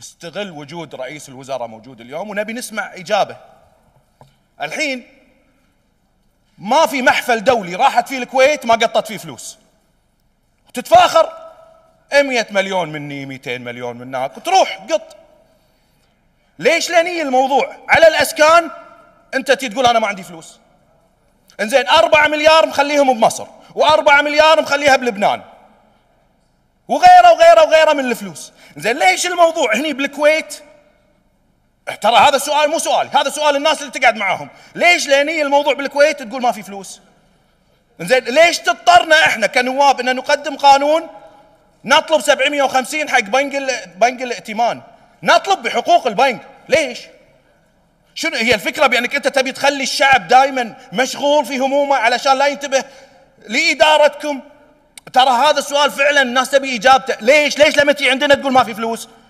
نستغل وجود رئيس الوزراء موجود اليوم ونبي نسمع إجابة الحين ما في محفل دولي راحت فيه الكويت ما قطت فيه فلوس تتفاخر 100 مليون مني 200 مليون من هناك وتروح قط ليش لني الموضوع على الاسكان انت تقول انا ما عندي فلوس انزين 4 مليار مخليهم بمصر و4 مليار مخليها بلبنان وغيره وغيره وغيره من الفلوس زين ليش الموضوع هني بالكويت إيه، ترى هذا سؤال مو سؤال هذا سؤال الناس اللي تقعد معاهم ليش لان الموضوع بالكويت تقول ما في فلوس زين ليش تضطرنا احنا كنواب ان نقدم قانون نطلب 750 حق بنك بنك الائتمان نطلب بحقوق البنك ليش شنو هي الفكره بانك انت تبي تخلي الشعب دائما مشغول في همومه علشان لا ينتبه لادارتكم ترى هذا السؤال فعلا الناس تبي اجابته ليش ليش لما تجي عندنا تقول ما في فلوس